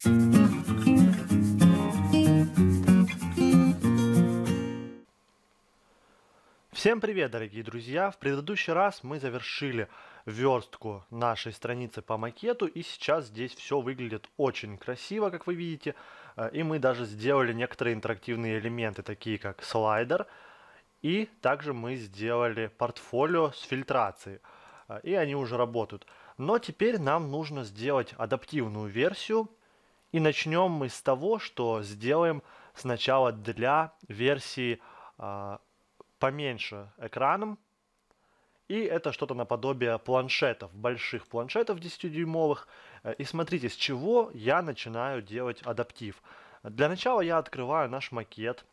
Всем привет, дорогие друзья! В предыдущий раз мы завершили верстку нашей страницы по макету, и сейчас здесь все выглядит очень красиво, как вы видите, э, и мы даже сделали некоторые интерактивные элементы, такие как слайдер, и также мы сделали портфолио с фильтрацией, э, и они уже работают. Но теперь нам нужно сделать адаптивную версию, и начнем мы с того, что сделаем сначала для версии э, поменьше экраном. И это что-то наподобие планшетов, больших планшетов 10-дюймовых. Э, и смотрите, с чего я начинаю делать адаптив. Для начала я открываю наш макет.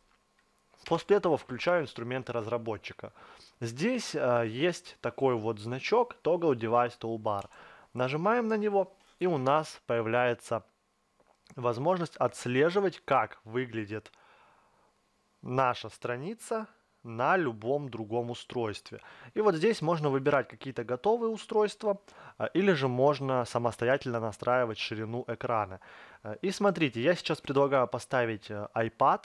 После этого включаю инструменты разработчика. Здесь э, есть такой вот значок Toggle Device Toolbar. Нажимаем на него и у нас появляется возможность отслеживать, как выглядит наша страница на любом другом устройстве. И вот здесь можно выбирать какие-то готовые устройства, а, или же можно самостоятельно настраивать ширину экрана. А, и смотрите, я сейчас предлагаю поставить э, iPad,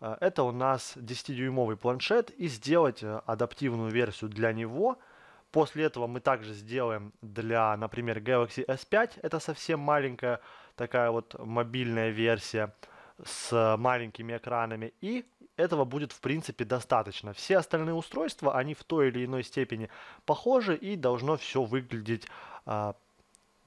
а, это у нас 10-дюймовый планшет, и сделать э, адаптивную версию для него – После этого мы также сделаем для, например, Galaxy S5, это совсем маленькая такая вот мобильная версия с маленькими экранами, и этого будет в принципе достаточно. Все остальные устройства, они в той или иной степени похожи и должно все выглядеть э,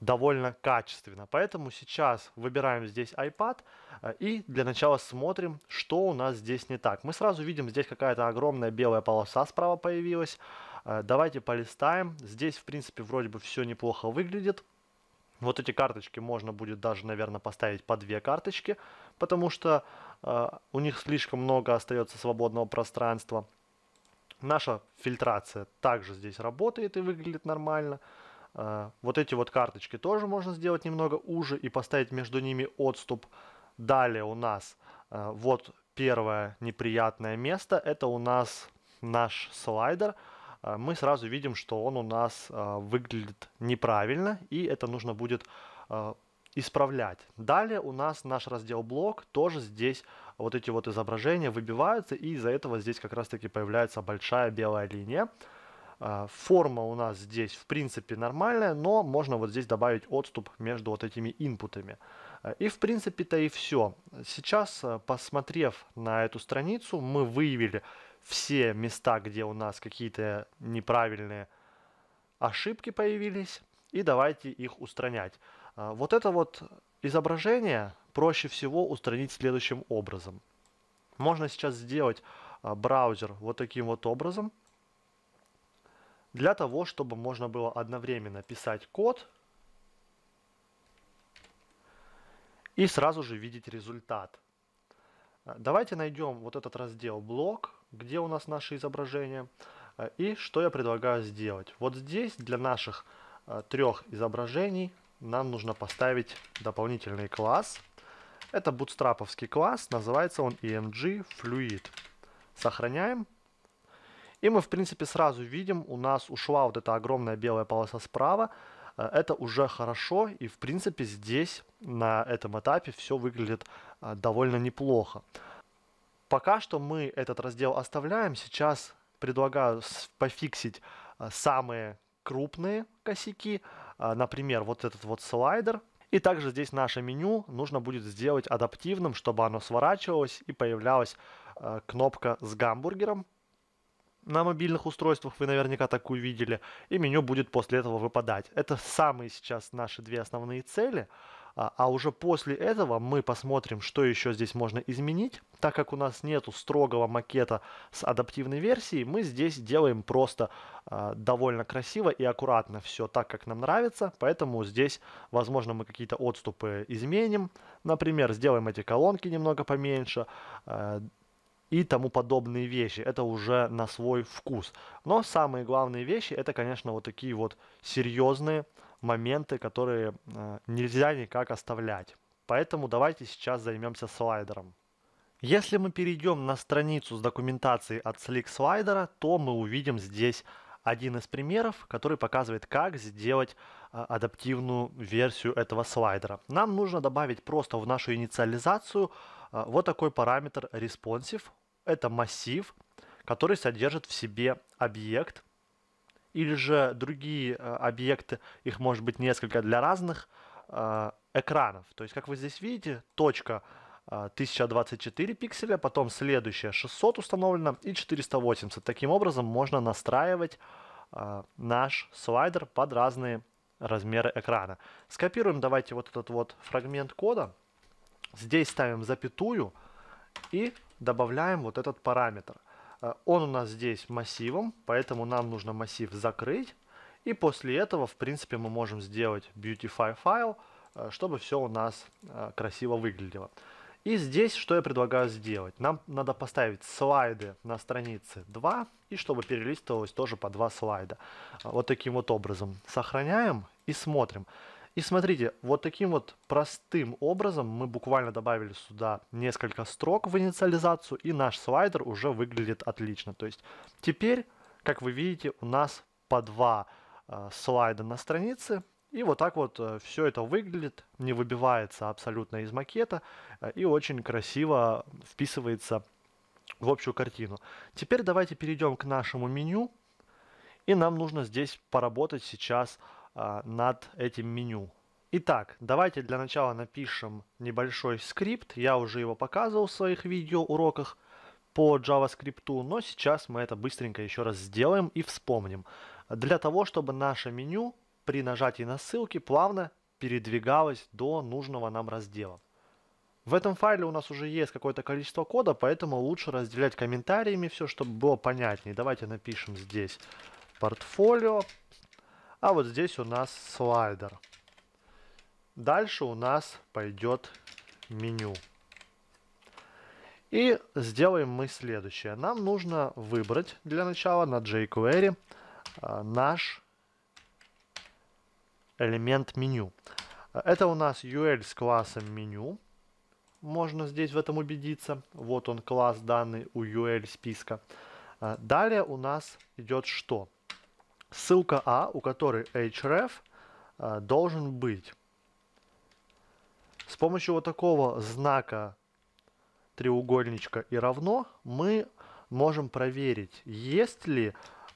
довольно качественно. Поэтому сейчас выбираем здесь iPad а, и для начала смотрим, что у нас здесь не так. Мы сразу видим, здесь какая-то огромная белая полоса справа появилась. А, давайте полистаем. Здесь, в принципе, вроде бы все неплохо выглядит. Вот эти карточки можно будет даже, наверное, поставить по две карточки, потому что э, у них слишком много остается свободного пространства. Наша фильтрация также здесь работает и выглядит нормально. Э, вот эти вот карточки тоже можно сделать немного уже и поставить между ними отступ. Далее у нас э, вот первое неприятное место, это у нас наш слайдер – Э, мы сразу видим, что он у нас э, выглядит неправильно, и это нужно будет э, исправлять. Далее у нас наш раздел блок, тоже здесь вот эти вот изображения выбиваются, и из-за этого здесь как раз-таки появляется большая белая линия. Форма у нас здесь в принципе нормальная, но можно вот здесь добавить отступ между вот этими инпутами. И в принципе-то и все. Сейчас, посмотрев на эту страницу, мы выявили все места, где у нас какие-то неправильные ошибки появились, и давайте их устранять. А, вот это вот изображение проще всего устранить следующим образом. Можно сейчас сделать а, браузер вот таким вот образом, для того, чтобы можно было одновременно писать код и сразу же видеть результат. А, давайте найдем вот этот раздел «Блок», где у нас наши изображения. Э, и что я предлагаю сделать? Вот здесь для наших э, трех изображений нам нужно поставить дополнительный класс. Это бутстраповский класс, называется он EMG Fluid. Сохраняем. И мы, в принципе, сразу видим, у нас ушла вот эта огромная белая полоса справа. Э, это уже хорошо, и, в принципе, здесь на этом этапе все выглядит довольно неплохо. Пока что мы этот раздел оставляем. Сейчас предлагаю пофиксить а, самые крупные косяки. А, например, вот этот вот слайдер. И также здесь наше меню нужно будет сделать адаптивным, чтобы оно сворачивалось и появлялась а, кнопка с гамбургером. На мобильных устройствах вы наверняка такую видели. И меню будет после этого выпадать. Это самые сейчас наши две основные цели – а, а уже после этого мы посмотрим, что еще здесь можно изменить. Так как у нас нету строгого макета с адаптивной версией, мы здесь делаем просто э, довольно красиво и аккуратно все так, как нам нравится. Поэтому здесь, возможно, мы какие-то отступы изменим. Например, сделаем эти колонки немного поменьше. Э, и тому подобные вещи. Это уже на свой вкус. Но самые главные вещи это, конечно, вот такие вот серьезные моменты, которые э, нельзя никак оставлять. Поэтому давайте сейчас займемся слайдером. Если мы перейдем на страницу с документацией от Slick слайдера, то мы увидим здесь один из примеров, который показывает, как сделать э, адаптивную версию этого слайдера. Нам нужно добавить просто в нашу инициализацию э, вот такой параметр responsive. Это массив, который содержит в себе объект, или же другие э, объекты, их может быть несколько для разных э, экранов. То есть, как вы здесь видите, точка 1024 э, пикселя, потом следующая 600 установлено и 480. Таким образом можно настраивать наш слайдер под разные размеры экрана. Скопируем давайте вот этот вот фрагмент кода. Здесь ставим запятую и добавляем вот этот параметр. Э, он у нас здесь массивом, поэтому нам нужно массив закрыть. И после этого, в принципе, мы можем сделать beautify файл, э, чтобы все у нас э, красиво выглядело. И здесь что я предлагаю сделать? Нам надо поставить слайды на странице 2, и чтобы перелистывалось тоже по 2 слайда. Вот таким вот образом. Сохраняем и смотрим. Смотрим. И смотрите, вот таким вот простым образом мы буквально добавили сюда несколько строк в инициализацию, и наш слайдер уже выглядит отлично. То есть теперь, как вы видите, у нас по два э, слайда на странице, и вот так вот э, все это выглядит, не выбивается абсолютно из макета э, и очень красиво вписывается в общую картину. Теперь давайте перейдем к нашему меню. И нам нужно здесь поработать сейчас а, над этим меню. Итак, давайте для начала напишем небольшой скрипт. Я уже его показывал в своих видеоуроках по JavaScript, но сейчас мы это быстренько еще раз сделаем и вспомним. Для того, чтобы наше меню при нажатии на ссылки плавно передвигалось до нужного нам раздела. В этом файле у нас уже есть какое-то количество кода, поэтому лучше разделять комментариями все, чтобы было понятнее. Давайте напишем здесь портфолио, а вот здесь у нас слайдер. Дальше у нас пойдет меню. И сделаем мы следующее. Нам нужно выбрать для начала на jQuery а, наш элемент меню. Это у нас UL с классом меню. Можно здесь в этом убедиться. Вот он класс данный у UL списка. А, далее у нас идет что? ссылка А, у которой href э, должен быть. С помощью вот такого знака треугольничка и равно мы можем проверить, есть ли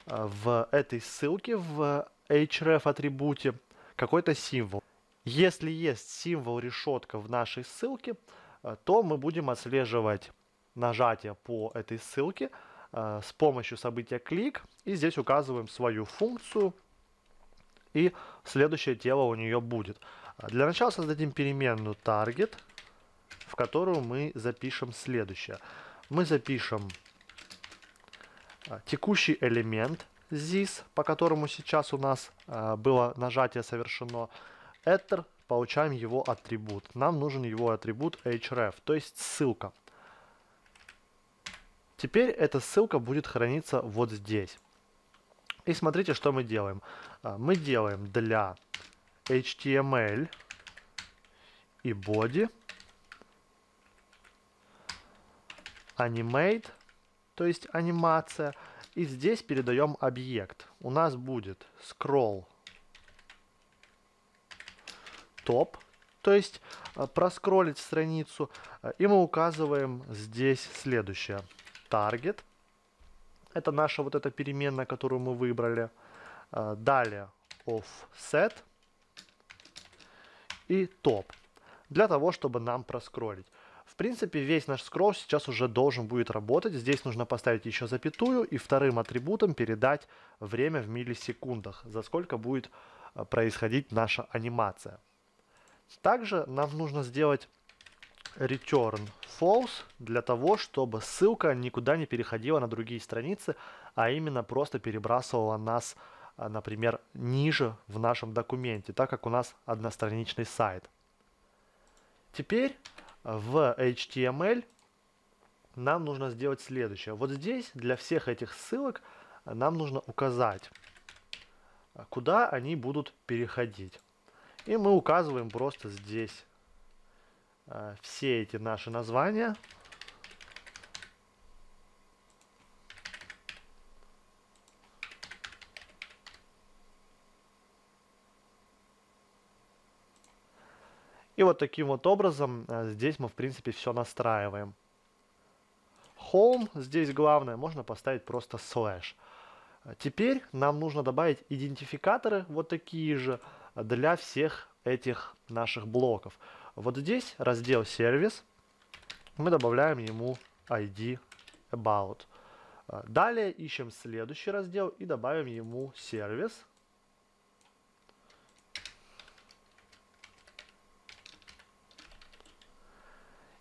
э, в этой ссылке в href атрибуте какой-то символ. Если есть символ решетка в нашей ссылке, э, то мы будем отслеживать нажатие по этой ссылке – Э, с помощью события клик. И здесь указываем свою функцию. И следующее тело у нее будет. Для начала создадим переменную target, в которую мы запишем следующее. Мы запишем э, текущий элемент this, по которому сейчас у нас э, было нажатие совершено, enter, получаем его атрибут. Нам нужен его атрибут href, то есть ссылка. Теперь эта ссылка будет храниться вот здесь. И смотрите, что мы делаем. А, мы делаем для HTML и body animate, то есть анимация. И здесь передаем объект. У нас будет scroll top, то есть а, проскролить страницу. А, и мы указываем здесь следующее target. Это наша вот эта переменная, которую мы выбрали. Э, далее offset и top для того, чтобы нам проскролить. В принципе, весь наш скролл сейчас уже должен будет работать. Здесь нужно поставить еще запятую и вторым атрибутом передать время в миллисекундах, за сколько будет э, происходить наша анимация. Также нам нужно сделать return false для того, чтобы ссылка никуда не переходила на другие страницы, а именно просто перебрасывала нас, а, например, ниже в нашем документе, так как у нас одностраничный сайт. Теперь в HTML нам нужно сделать следующее. Вот здесь для всех этих ссылок а, нам нужно указать, куда они будут переходить. И мы указываем просто здесь Э, все эти наши названия. И вот таким вот образом э, здесь мы, в принципе, все настраиваем. Home здесь главное можно поставить просто слэш. Теперь нам нужно добавить идентификаторы вот такие же для всех этих наших блоков. Вот здесь раздел сервис, мы добавляем ему ID About. А, далее ищем следующий раздел и добавим ему сервис.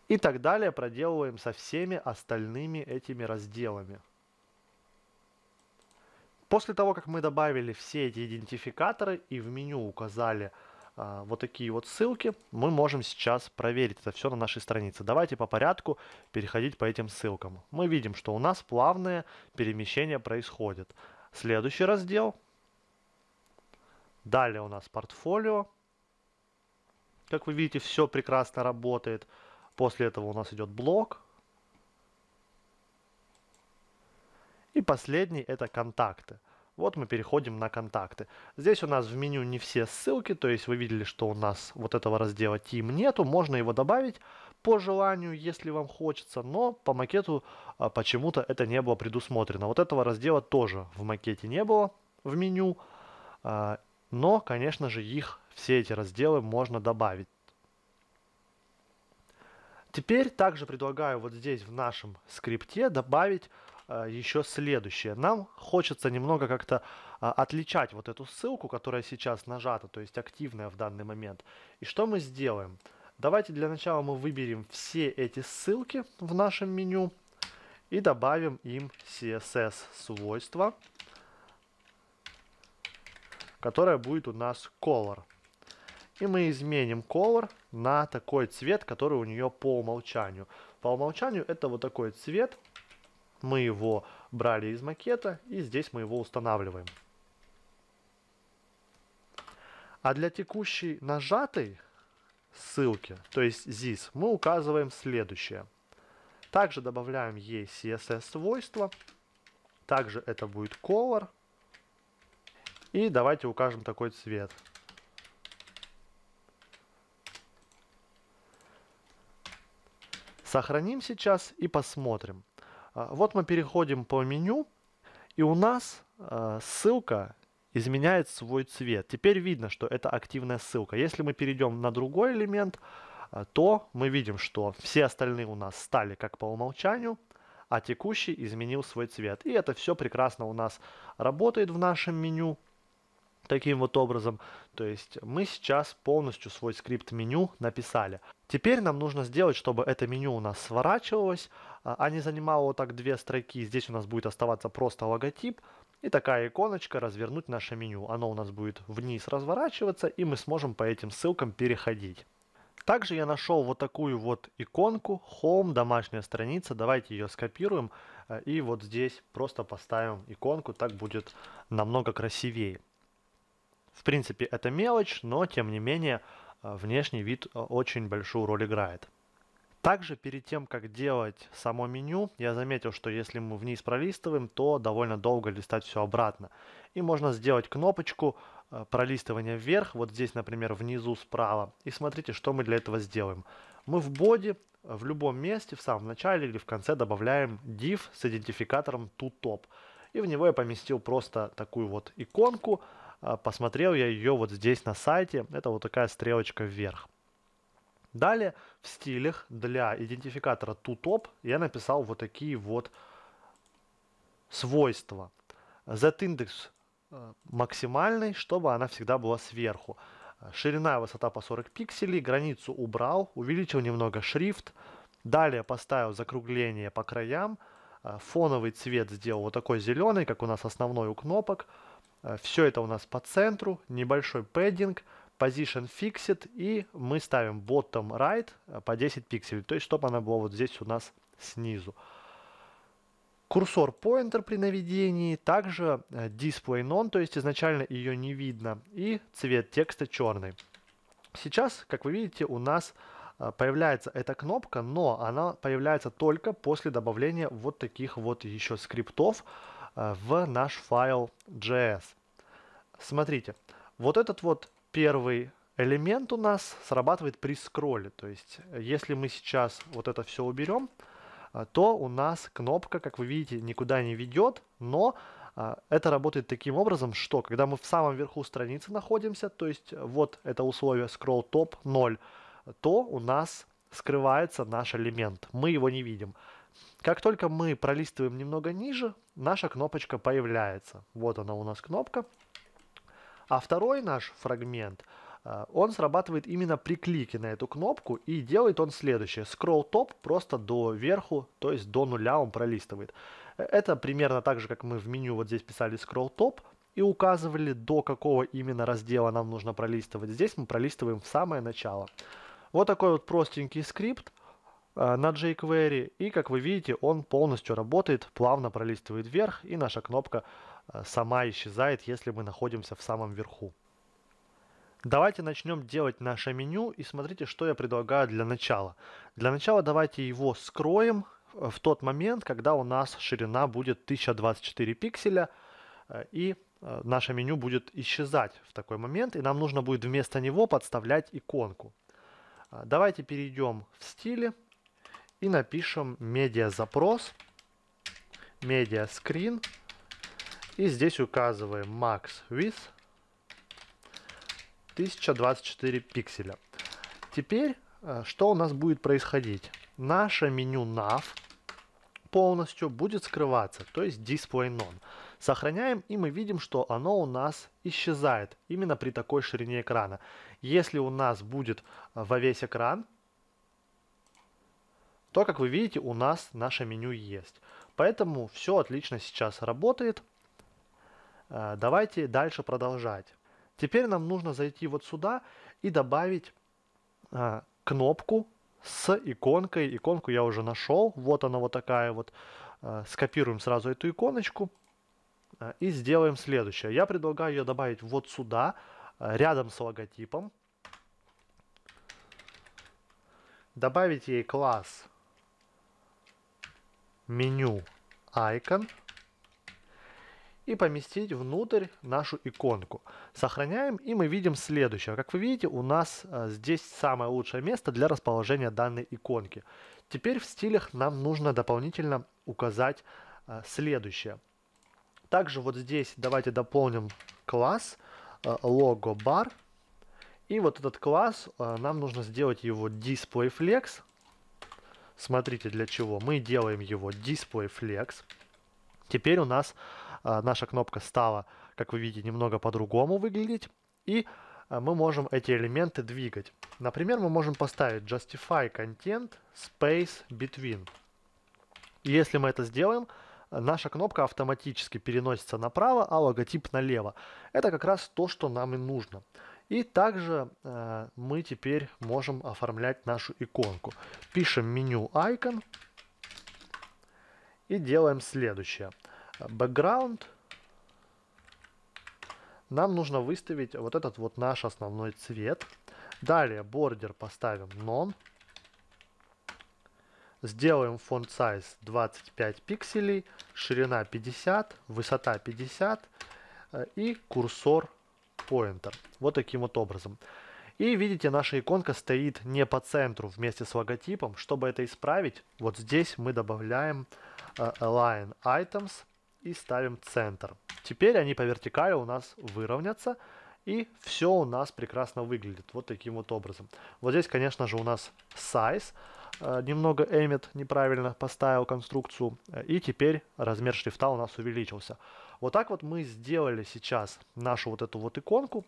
И так далее проделываем со всеми остальными этими разделами. После того, как мы добавили все эти идентификаторы и в меню указали э, а, вот такие вот ссылки. Мы можем сейчас проверить это все на нашей странице. Давайте по порядку переходить по этим ссылкам. Мы видим, что у нас плавное перемещение происходит. Следующий раздел. Далее у нас портфолио. Как вы видите, все прекрасно работает. После этого у нас идет блок. И последний это контакты. Вот мы переходим на контакты. Здесь у нас в меню не все ссылки, то есть вы видели, что у нас вот этого раздела Team нету. Можно его добавить по желанию, если вам хочется, но по макету а, почему-то это не было предусмотрено. Вот этого раздела тоже в макете не было в меню, а, но, конечно же, их все эти разделы можно добавить. Теперь также предлагаю вот здесь в нашем скрипте добавить а, еще следующее. Нам хочется немного как-то а, отличать вот эту ссылку, которая сейчас нажата, то есть активная в данный момент. И что мы сделаем? Давайте для начала мы выберем все эти ссылки в нашем меню и добавим им CSS свойство, которое будет у нас color. И мы изменим color на такой цвет, который у нее по умолчанию. По умолчанию это вот такой цвет – мы его брали из макета и здесь мы его устанавливаем. А для текущей нажатой ссылки, то есть ZIS, мы указываем следующее. Также добавляем ей CSS свойство. Также это будет color. И давайте укажем такой цвет. Сохраним сейчас и посмотрим. А, вот мы переходим по меню, и у нас а, ссылка изменяет свой цвет. Теперь видно, что это активная ссылка. Если мы перейдем на другой элемент, а, то мы видим, что все остальные у нас стали как по умолчанию, а текущий изменил свой цвет. И это все прекрасно у нас работает в нашем меню таким вот образом. То есть мы сейчас полностью свой скрипт меню написали. Теперь нам нужно сделать, чтобы это меню у нас сворачивалось, а, а не занимало вот так две строки. Здесь у нас будет оставаться просто логотип и такая иконочка «Развернуть наше меню». Оно у нас будет вниз разворачиваться, и мы сможем по этим ссылкам переходить. Также я нашел вот такую вот иконку Home, домашняя страница. Давайте ее скопируем а, и вот здесь просто поставим иконку, так будет намного красивее. В принципе, это мелочь, но тем не менее э, внешний вид э, очень большую роль играет. Также перед тем, как делать само меню, я заметил, что если мы вниз пролистываем, то довольно долго листать все обратно. И можно сделать кнопочку э, пролистывания вверх, вот здесь, например, внизу справа. И смотрите, что мы для этого сделаем. Мы в боди в любом месте, в самом начале или в конце добавляем div с идентификатором toTop. И в него я поместил просто такую вот иконку – а, посмотрел я ее вот здесь на сайте. Это вот такая стрелочка вверх. Далее в стилях для идентификатора toTop я написал вот такие вот свойства. Z-индекс э, максимальный, чтобы она всегда была сверху. Ширина и высота по 40 пикселей, границу убрал, увеличил немного шрифт. Далее поставил закругление по краям. Э, фоновый цвет сделал вот такой зеленый, как у нас основной у кнопок. Э, Все это у нас по центру, небольшой пэддинг, position fixed, и мы ставим bottom right э, по 10 пикселей, то есть чтобы она была вот здесь у нас снизу. Курсор pointer при наведении, также э, display none, то есть изначально ее не видно, и цвет текста черный. Сейчас, как вы видите, у нас появляется эта кнопка, но она появляется только после добавления вот таких вот еще скриптов, Э, в наш файл JS. Смотрите, вот этот вот первый элемент у нас срабатывает при скролле. То есть, если мы сейчас вот это все уберем, э, то у нас кнопка, как вы видите, никуда не ведет, но э, это работает таким образом, что когда мы в самом верху страницы находимся, то есть вот это условие scroll top 0, то у нас скрывается наш элемент, мы его не видим. Как только мы пролистываем немного ниже, наша кнопочка появляется. Вот она у нас кнопка. А второй наш фрагмент, э, он срабатывает именно при клике на эту кнопку и делает он следующее. Scroll топ просто до верху, то есть до нуля он пролистывает. Э, это примерно так же, как мы в меню вот здесь писали scroll топ и указывали, до какого именно раздела нам нужно пролистывать. Здесь мы пролистываем в самое начало. Вот такой вот простенький скрипт. А, на jQuery. И как вы видите, он полностью работает, плавно пролистывает вверх, и наша кнопка а, сама исчезает, если мы находимся в самом верху. Давайте начнем делать наше меню и смотрите, что я предлагаю для начала. Для начала давайте его скроем а, в тот момент, когда у нас ширина будет 1024 пикселя и наше меню будет исчезать в такой момент, и нам нужно будет вместо него подставлять иконку. Давайте перейдем в стили и напишем медиа-запрос, медиа-скрин, и здесь указываем max width 1024 пикселя. Теперь, э, что у нас будет происходить? Наше меню nav полностью будет скрываться, то есть display none. Сохраняем, и мы видим, что оно у нас исчезает именно при такой ширине экрана. Если у нас будет э, во весь экран, то, как вы видите, у нас наше меню есть. Поэтому все отлично сейчас работает. Э, давайте дальше продолжать. Теперь нам нужно зайти вот сюда и добавить э, кнопку с иконкой. Иконку я уже нашел. Вот она вот такая вот. Э, скопируем сразу эту иконочку и сделаем следующее. Я предлагаю ее добавить вот сюда, рядом с логотипом. Добавить ей класс меню Icon и поместить внутрь нашу иконку. Сохраняем, и мы видим следующее. Как вы видите, у нас э, здесь самое лучшее место для расположения данной иконки. Теперь в стилях нам нужно дополнительно указать э, следующее. Также вот здесь давайте дополним класс logo э, bar. И вот этот класс, нам нужно сделать его display flex Смотрите, для чего. Мы делаем его Display Flex. Теперь у нас э, наша кнопка стала, как вы видите, немного по-другому выглядеть. И э, мы можем эти элементы двигать. Например, мы можем поставить Justify Content Space Between. И если мы это сделаем, наша кнопка автоматически переносится направо, а логотип налево. Это как раз то, что нам и нужно. И также э, мы теперь можем оформлять нашу иконку. Пишем меню Icon и делаем следующее. Background. Нам нужно выставить вот этот вот наш основной цвет. Далее бордер поставим None. Сделаем фонд size 25 пикселей, ширина 50, высота 50 э, и курсор pointer. Вот таким вот образом. И видите, наша иконка стоит не по центру вместе с логотипом. Чтобы это исправить, вот здесь мы добавляем э, align items и ставим центр. Теперь они по вертикали у нас выровнятся. И все у нас прекрасно выглядит вот таким вот образом. Вот здесь, конечно же, у нас size. Э, немного Эммет неправильно поставил конструкцию. Э, и теперь размер шрифта у нас увеличился. Вот так вот мы сделали сейчас нашу вот эту вот иконку.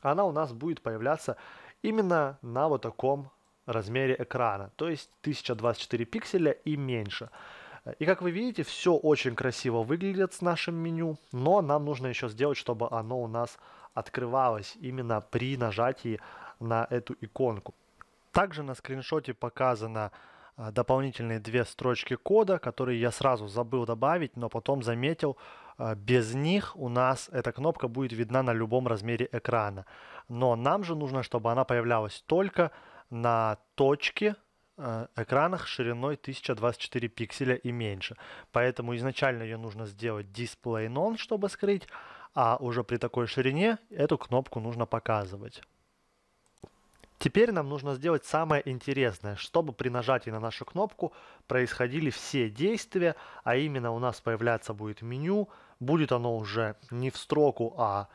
Она у нас будет появляться именно на вот таком размере экрана, то есть 1024 пикселя и меньше. И как вы видите, все очень красиво выглядит с нашим меню, но нам нужно еще сделать, чтобы оно у нас открывалось именно при нажатии на эту иконку. Также на скриншоте показано а, дополнительные две строчки кода, которые я сразу забыл добавить, но потом заметил, а, без них у нас эта кнопка будет видна на любом размере экрана. Но нам же нужно, чтобы она появлялась только на точке а, экранах шириной 1024 пикселя и меньше. Поэтому изначально ее нужно сделать display none, чтобы скрыть, а уже при такой ширине эту кнопку нужно показывать. Теперь нам нужно сделать самое интересное, чтобы при нажатии на нашу кнопку происходили все действия, а именно у нас появляться будет меню, будет оно уже не в строку, а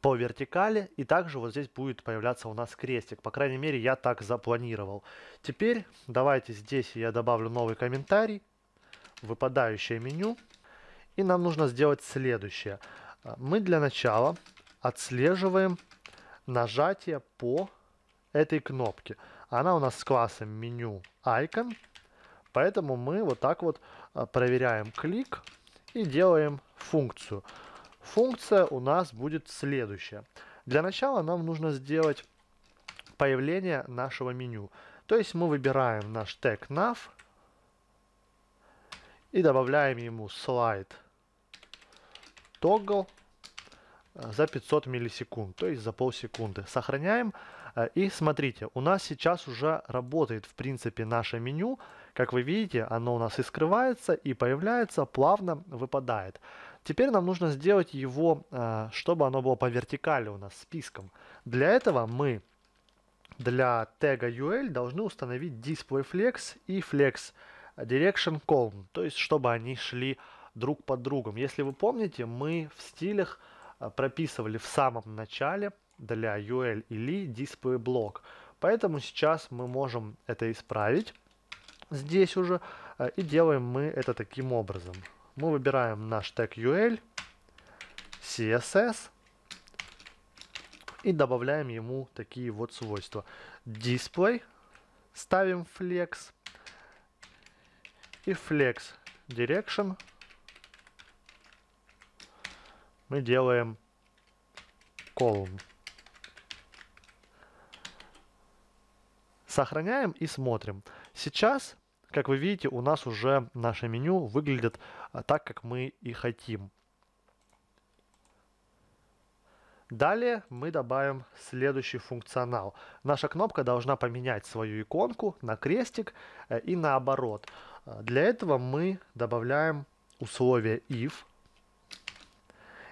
по вертикали, и также вот здесь будет появляться у нас крестик. По крайней мере, я так запланировал. Теперь давайте здесь я добавлю новый комментарий, выпадающее меню, и нам нужно сделать следующее. Мы для начала отслеживаем нажатие по этой кнопке. Она у нас с классом меню icon, поэтому мы вот так вот а, проверяем клик и делаем функцию. Функция у нас будет следующая. Для начала нам нужно сделать появление нашего меню. То есть мы выбираем наш тег nav и добавляем ему слайд toggle за 500 миллисекунд, то есть за полсекунды. Сохраняем. И смотрите, у нас сейчас уже работает в принципе наше меню. Как вы видите, оно у нас и скрывается, и появляется, плавно выпадает. Теперь нам нужно сделать его, а, чтобы оно было по вертикали у нас списком. Для этого мы для тега UL должны установить DisplayFlex и Flex Direction Column, то есть чтобы они шли друг под другом. Если вы помните, мы в стилях а, прописывали в самом начале для UL или Display Block. Поэтому сейчас мы можем это исправить здесь уже а, и делаем мы это таким образом мы выбираем наш тег UL, CSS и добавляем ему такие вот свойства. Display ставим flex и flex direction мы делаем column. Сохраняем и смотрим. Сейчас, как вы видите, у нас уже наше меню выглядит а так, как мы и хотим. Далее мы добавим следующий функционал. Наша кнопка должна поменять свою иконку на крестик э, и наоборот. Э, для этого мы добавляем условие if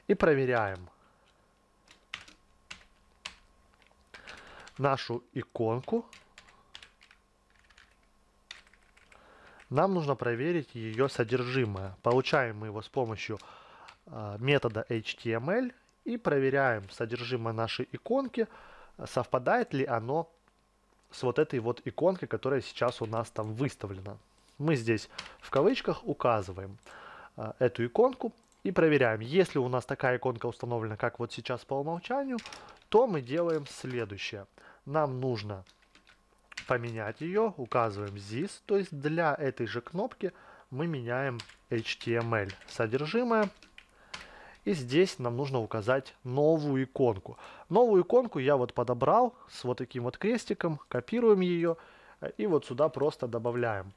и проверяем нашу иконку Нам нужно проверить ее содержимое. Получаем мы его с помощью а, метода HTML и проверяем содержимое нашей иконки, совпадает ли оно с вот этой вот иконкой, которая сейчас у нас там выставлена. Мы здесь в кавычках указываем а, эту иконку и проверяем. Если у нас такая иконка установлена, как вот сейчас по умолчанию, то мы делаем следующее. Нам нужно поменять ее, указываем this, то есть для этой же кнопки мы меняем HTML содержимое. И здесь нам нужно указать новую иконку. Новую иконку я вот подобрал с вот таким вот крестиком, копируем ее и вот сюда просто добавляем.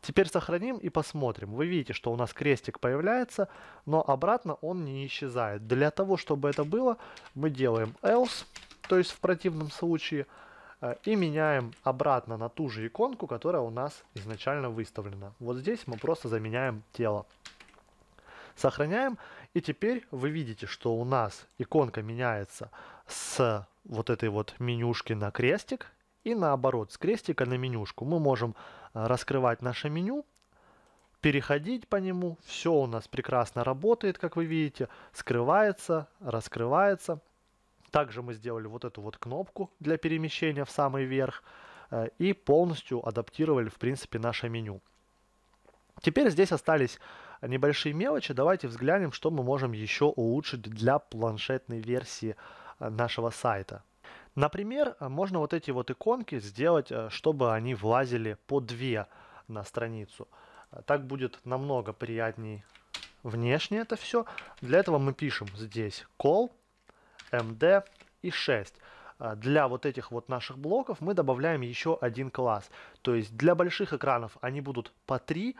Теперь сохраним и посмотрим. Вы видите, что у нас крестик появляется, но обратно он не исчезает. Для того, чтобы это было, мы делаем else, то есть в противном случае – Э, и меняем обратно на ту же иконку, которая у нас изначально выставлена. Вот здесь мы просто заменяем тело. Сохраняем, и теперь вы видите, что у нас иконка меняется с вот этой вот менюшки на крестик и наоборот, с крестика на менюшку. Мы можем э, раскрывать наше меню, переходить по нему, все у нас прекрасно работает, как вы видите, скрывается, раскрывается. Также мы сделали вот эту вот кнопку для перемещения в самый верх э, и полностью адаптировали, в принципе, наше меню. Теперь здесь остались небольшие мелочи. Давайте взглянем, что мы можем еще улучшить для планшетной версии э, нашего сайта. Например, можно вот эти вот иконки сделать, э, чтобы они влазили по две на страницу. Так будет намного приятнее внешне это все. Для этого мы пишем здесь call MD и 6 а, для вот этих вот наших блоков мы добавляем еще один класс. То есть для больших экранов они будут по 3,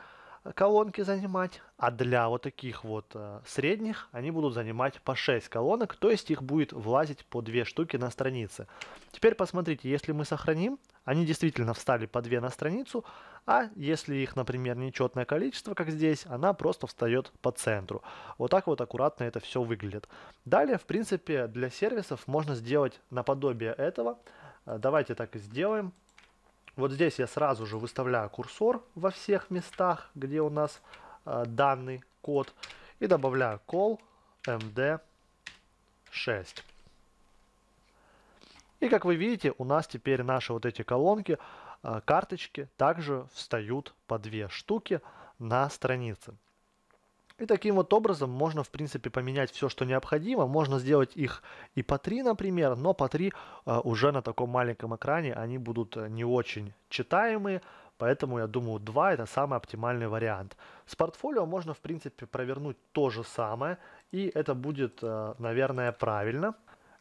колонки занимать, а для вот таких вот э, средних они будут занимать по 6 колонок, то есть их будет влазить по 2 штуки на странице. Теперь посмотрите, если мы сохраним, они действительно встали по 2 на страницу, а если их, например, нечетное количество, как здесь, она просто встает по центру. Вот так вот аккуратно это все выглядит. Далее, в принципе, для сервисов можно сделать наподобие этого. Э, давайте так и сделаем. Вот здесь я сразу же выставляю курсор во всех местах, где у нас э, данный код. И добавляю call md6. И как вы видите, у нас теперь наши вот эти колонки, э, карточки также встают по две штуки на странице. И таким вот образом можно, в принципе, поменять все, что необходимо. Можно сделать их и по 3, например, но по 3 а, уже на таком маленьком экране они будут э, не очень читаемые, поэтому я думаю 2 это самый оптимальный вариант. С портфолио можно, в принципе, провернуть то же самое, и это будет, э, наверное, правильно.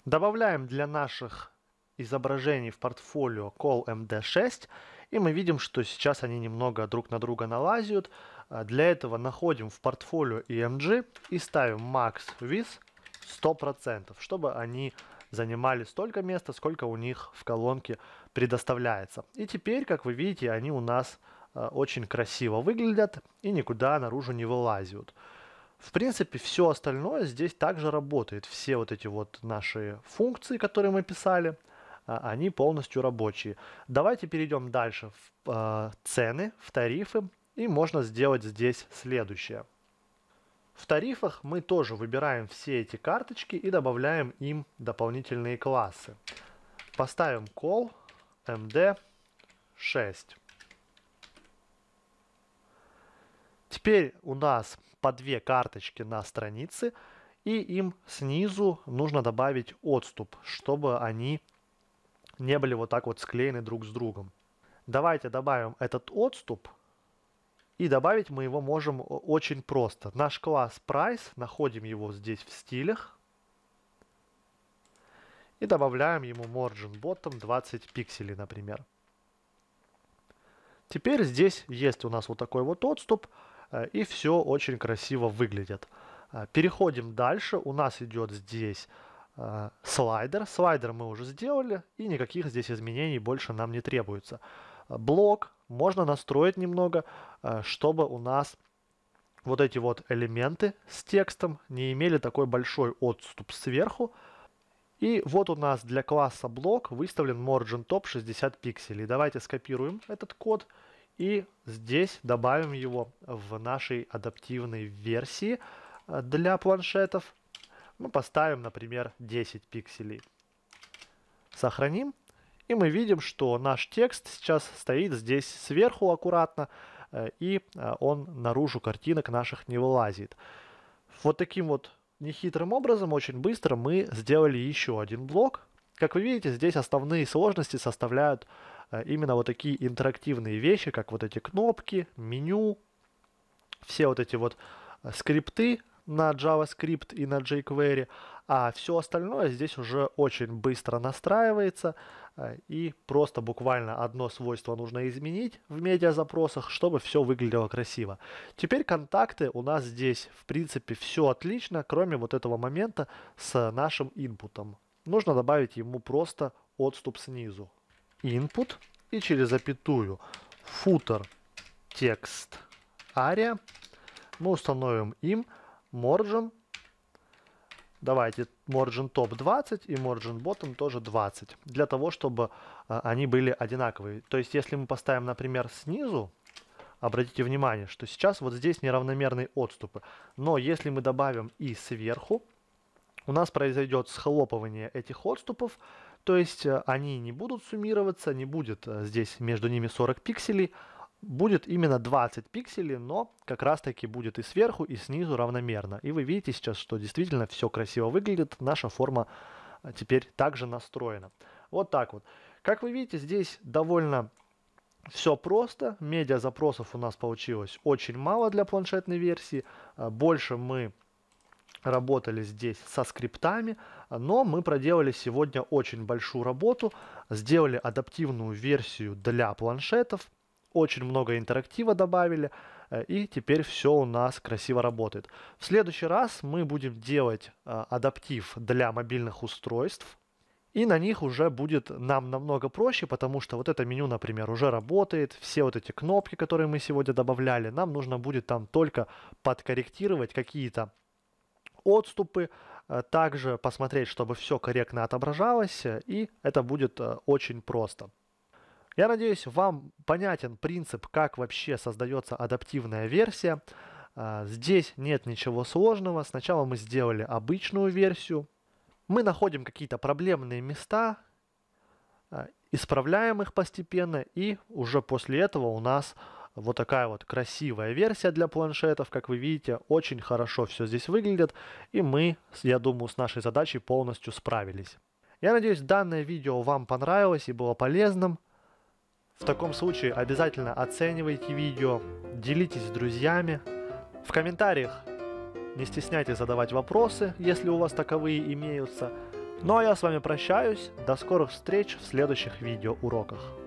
Добавляем для наших изображений в портфолио Call MD6, и мы видим, что сейчас они немного друг на друга налазят, а, для этого находим в портфолио EMG и ставим Max With 100%, чтобы они занимали столько места, сколько у них в колонке предоставляется. И теперь, как вы видите, они у нас а, очень красиво выглядят и никуда наружу не вылазят. В принципе, все остальное здесь также работает. Все вот эти вот наши функции, которые мы писали, а, они полностью рабочие. Давайте перейдем дальше в э, цены, в тарифы. И можно сделать здесь следующее. В тарифах мы тоже выбираем все эти карточки и добавляем им дополнительные классы. Поставим call md6. Теперь у нас по две карточки на странице, и им снизу нужно добавить отступ, чтобы они не были вот так вот склеены друг с другом. Давайте добавим этот отступ – и добавить мы его можем очень просто. Наш класс price, находим его здесь в стилях. И добавляем ему margin bottom 20 пикселей, например. Теперь здесь есть у нас вот такой вот отступ. Э, и все очень красиво выглядит. Э, переходим дальше. У нас идет здесь э, слайдер. Слайдер мы уже сделали. И никаких здесь изменений больше нам не требуется. Блок можно настроить немного, э, чтобы у нас вот эти вот элементы с текстом не имели такой большой отступ сверху. И вот у нас для класса блок выставлен margin top 60 пикселей. Давайте скопируем этот код и здесь добавим его в нашей адаптивной версии э, для планшетов. Мы ну, поставим, например, 10 пикселей. Сохраним и мы видим, что наш текст сейчас стоит здесь сверху аккуратно, э, и э, он наружу картинок наших не вылазит. Вот таким вот нехитрым образом, очень быстро мы сделали еще один блок. Как вы видите, здесь основные сложности составляют э, именно вот такие интерактивные вещи, как вот эти кнопки, меню, все вот эти вот скрипты, на JavaScript и на jQuery, а все остальное здесь уже очень быстро настраивается, э, и просто буквально одно свойство нужно изменить в медиазапросах, чтобы все выглядело красиво. Теперь контакты у нас здесь, в принципе, все отлично, кроме вот этого момента с нашим инпутом. Нужно добавить ему просто отступ снизу. Input и через запятую footer текст ария мы установим им margin. Давайте margin топ 20 и margin bottom тоже 20, для того, чтобы э, они были одинаковые. То есть, если мы поставим, например, снизу, обратите внимание, что сейчас вот здесь неравномерные отступы. Но если мы добавим и сверху, у нас произойдет схлопывание этих отступов, то есть э, они не будут суммироваться, не будет э, здесь между ними 40 пикселей, будет именно 20 пикселей, но как раз таки будет и сверху, и снизу равномерно. И вы видите сейчас, что действительно все красиво выглядит, наша форма а, теперь также настроена. Вот так вот. Как вы видите, здесь довольно все просто. Медиа запросов у нас получилось очень мало для планшетной версии. А, больше мы работали здесь со скриптами, а, но мы проделали сегодня очень большую работу, сделали адаптивную версию для планшетов, очень много интерактива добавили, э, и теперь все у нас красиво работает. В следующий раз мы будем делать э, адаптив для мобильных устройств, и на них уже будет нам намного проще, потому что вот это меню, например, уже работает, все вот эти кнопки, которые мы сегодня добавляли, нам нужно будет там только подкорректировать какие-то отступы, э, также посмотреть, чтобы все корректно отображалось, и это будет очень просто. Я надеюсь, вам понятен принцип, как вообще создается адаптивная версия. А, здесь нет ничего сложного. Сначала мы сделали обычную версию. Мы находим какие-то проблемные места, а, исправляем их постепенно, и уже после этого у нас вот такая вот красивая версия для планшетов. Как вы видите, очень хорошо все здесь выглядит, и мы, я думаю, с нашей задачей полностью справились. Я надеюсь, данное видео вам понравилось и было полезным. В таком случае обязательно оценивайте видео, делитесь с друзьями. В комментариях не стесняйтесь задавать вопросы, если у вас таковые имеются. Ну а я с вами прощаюсь, до скорых встреч в следующих видеоуроках.